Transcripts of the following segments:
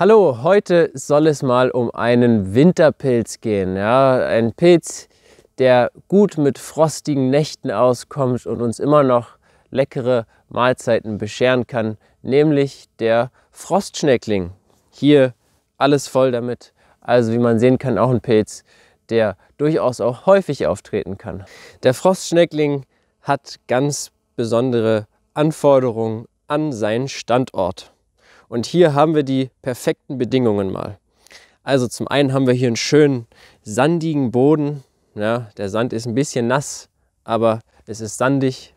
Hallo, heute soll es mal um einen Winterpilz gehen. Ja, ein Pilz, der gut mit frostigen Nächten auskommt und uns immer noch leckere Mahlzeiten bescheren kann, nämlich der Frostschneckling. Hier alles voll damit. Also wie man sehen kann, auch ein Pilz, der durchaus auch häufig auftreten kann. Der Frostschneckling hat ganz besondere Anforderungen an seinen Standort. Und hier haben wir die perfekten Bedingungen mal. Also zum einen haben wir hier einen schönen sandigen Boden. Ja, der Sand ist ein bisschen nass, aber es ist sandig.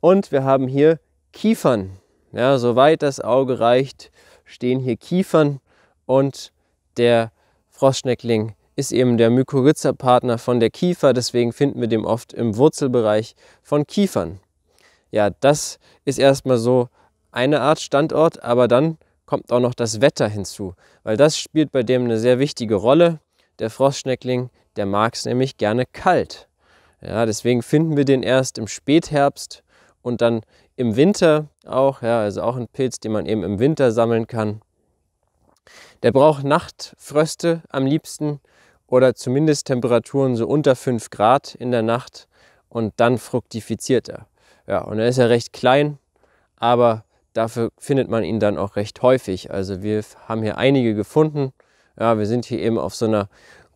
Und wir haben hier Kiefern. Ja, soweit das Auge reicht, stehen hier Kiefern und der Frostschneckling ist eben der Mykorrhiza-Partner von der Kiefer, deswegen finden wir den oft im Wurzelbereich von Kiefern. Ja, das ist erstmal so eine Art Standort, aber dann kommt auch noch das Wetter hinzu, weil das spielt bei dem eine sehr wichtige Rolle. Der Frostschneckling, der mag es nämlich gerne kalt. Ja, deswegen finden wir den erst im Spätherbst und dann im Winter auch, ja, also auch ein Pilz, den man eben im Winter sammeln kann. Der braucht Nachtfröste am liebsten oder zumindest Temperaturen so unter 5 Grad in der Nacht und dann fruktifiziert er. Ja, und er ist ja recht klein, aber Dafür findet man ihn dann auch recht häufig. Also wir haben hier einige gefunden. Ja, wir sind hier eben auf so einer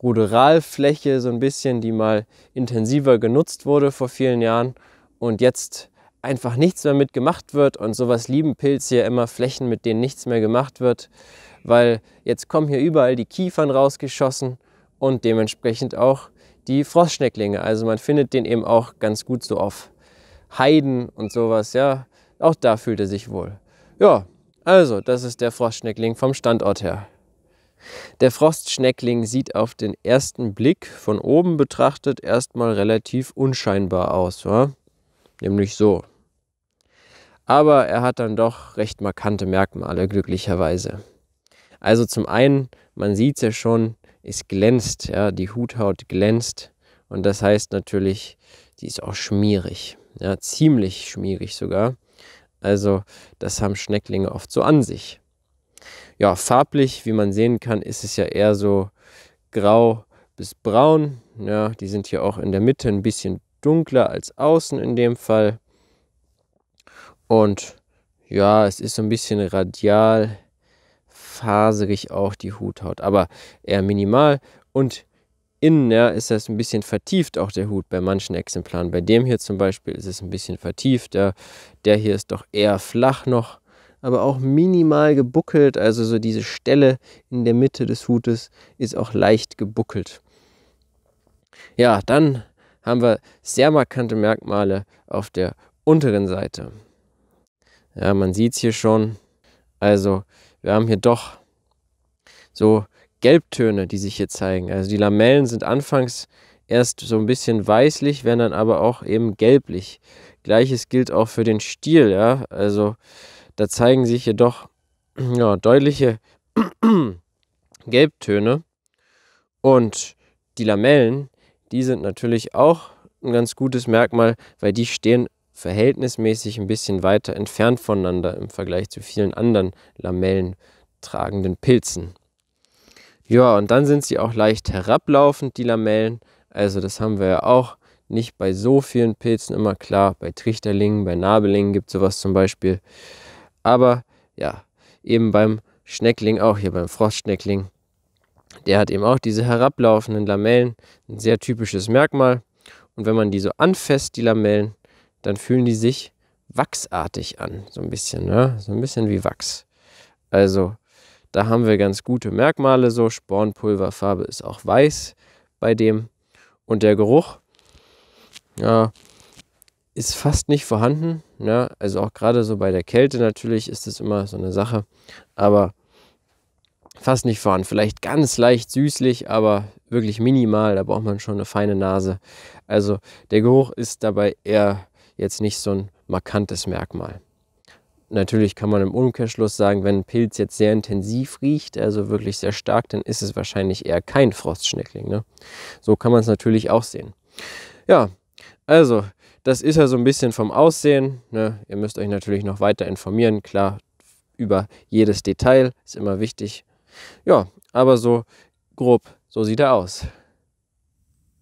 Ruderalfläche so ein bisschen, die mal intensiver genutzt wurde vor vielen Jahren und jetzt einfach nichts mehr mitgemacht wird. Und sowas lieben Pilze ja immer, Flächen, mit denen nichts mehr gemacht wird, weil jetzt kommen hier überall die Kiefern rausgeschossen und dementsprechend auch die Frostschnecklinge. Also man findet den eben auch ganz gut so auf Heiden und sowas, ja. Auch da fühlt er sich wohl. Ja, also, das ist der Frostschneckling vom Standort her. Der Frostschneckling sieht auf den ersten Blick von oben betrachtet erstmal relativ unscheinbar aus, oder? nämlich so. Aber er hat dann doch recht markante Merkmale, glücklicherweise. Also zum einen, man sieht es ja schon, es glänzt, ja, die Huthaut glänzt und das heißt natürlich, sie ist auch schmierig, ja, ziemlich schmierig sogar. Also das haben Schnecklinge oft so an sich. Ja, farblich, wie man sehen kann, ist es ja eher so grau bis braun. Ja, die sind hier auch in der Mitte ein bisschen dunkler als außen in dem Fall. Und ja, es ist so ein bisschen radial faserig auch die Huthaut, aber eher minimal. Und innen ja, ist das ein bisschen vertieft, auch der Hut bei manchen Exemplaren. Bei dem hier zum Beispiel ist es ein bisschen vertieft. Ja. Der hier ist doch eher flach noch, aber auch minimal gebuckelt. Also so diese Stelle in der Mitte des Hutes ist auch leicht gebuckelt. Ja, dann haben wir sehr markante Merkmale auf der unteren Seite. Ja, man sieht es hier schon. Also wir haben hier doch so Gelbtöne, die sich hier zeigen. Also die Lamellen sind anfangs erst so ein bisschen weißlich, werden dann aber auch eben gelblich. Gleiches gilt auch für den Stiel, ja. Also da zeigen sich jedoch ja, deutliche Gelbtöne. Und die Lamellen, die sind natürlich auch ein ganz gutes Merkmal, weil die stehen verhältnismäßig ein bisschen weiter entfernt voneinander im Vergleich zu vielen anderen Lamellen tragenden Pilzen. Ja, und dann sind sie auch leicht herablaufend, die Lamellen. Also das haben wir ja auch nicht bei so vielen Pilzen immer klar. Bei Trichterlingen, bei Nabelingen gibt es sowas zum Beispiel. Aber ja, eben beim Schneckling, auch hier beim Frostschneckling, der hat eben auch diese herablaufenden Lamellen. Ein sehr typisches Merkmal. Und wenn man die so anfasst, die Lamellen, dann fühlen die sich wachsartig an. So ein bisschen, ne? So ein bisschen wie Wachs. Also da haben wir ganz gute Merkmale so. Spornpulverfarbe ist auch weiß bei dem. Und der Geruch ja, ist fast nicht vorhanden. Ja, ne? also auch gerade so bei der Kälte natürlich ist das immer so eine Sache. Aber fast nicht vorhanden. Vielleicht ganz leicht süßlich, aber wirklich minimal. Da braucht man schon eine feine Nase. Also der Geruch ist dabei eher jetzt nicht so ein markantes Merkmal natürlich kann man im Umkehrschluss sagen, wenn ein Pilz jetzt sehr intensiv riecht, also wirklich sehr stark, dann ist es wahrscheinlich eher kein Frostschneckling. Ne? So kann man es natürlich auch sehen. Ja, also das ist ja so ein bisschen vom Aussehen. Ne? Ihr müsst euch natürlich noch weiter informieren, klar, über jedes Detail ist immer wichtig. Ja, aber so grob, so sieht er aus.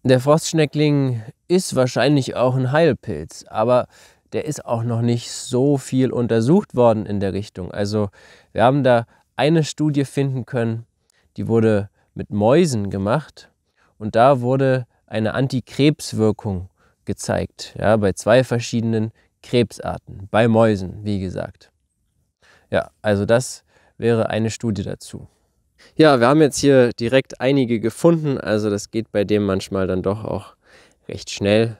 Der Frostschneckling ist wahrscheinlich auch ein Heilpilz, aber der ist auch noch nicht so viel untersucht worden in der Richtung. Also wir haben da eine Studie finden können, die wurde mit Mäusen gemacht und da wurde eine Antikrebswirkung gezeigt, ja, bei zwei verschiedenen Krebsarten, bei Mäusen, wie gesagt. Ja, also das wäre eine Studie dazu. Ja, wir haben jetzt hier direkt einige gefunden, also das geht bei dem manchmal dann doch auch recht schnell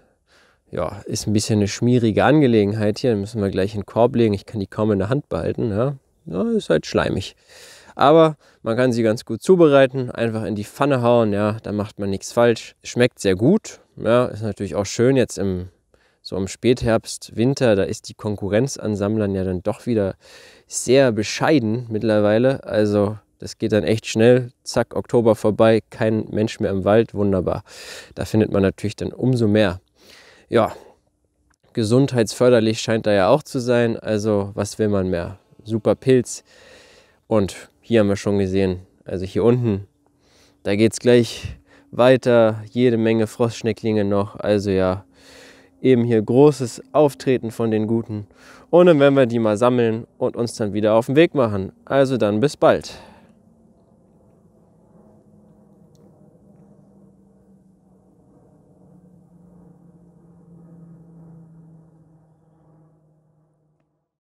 ja, ist ein bisschen eine schmierige Angelegenheit hier. Den müssen wir gleich in den Korb legen. Ich kann die kaum in der Hand behalten. Ja. ja, ist halt schleimig. Aber man kann sie ganz gut zubereiten, einfach in die Pfanne hauen, ja, da macht man nichts falsch. Schmeckt sehr gut, ja, ist natürlich auch schön jetzt im, so im Spätherbst, Winter, da ist die Konkurrenz an Sammlern ja dann doch wieder sehr bescheiden mittlerweile. Also das geht dann echt schnell, zack, Oktober vorbei, kein Mensch mehr im Wald, wunderbar. Da findet man natürlich dann umso mehr ja, gesundheitsförderlich scheint da ja auch zu sein. Also was will man mehr? Super Pilz. Und hier haben wir schon gesehen, also hier unten, da geht es gleich weiter. Jede Menge Frostschnecklinge noch. Also ja, eben hier großes Auftreten von den Guten. Und dann werden wir die mal sammeln und uns dann wieder auf den Weg machen. Also dann bis bald.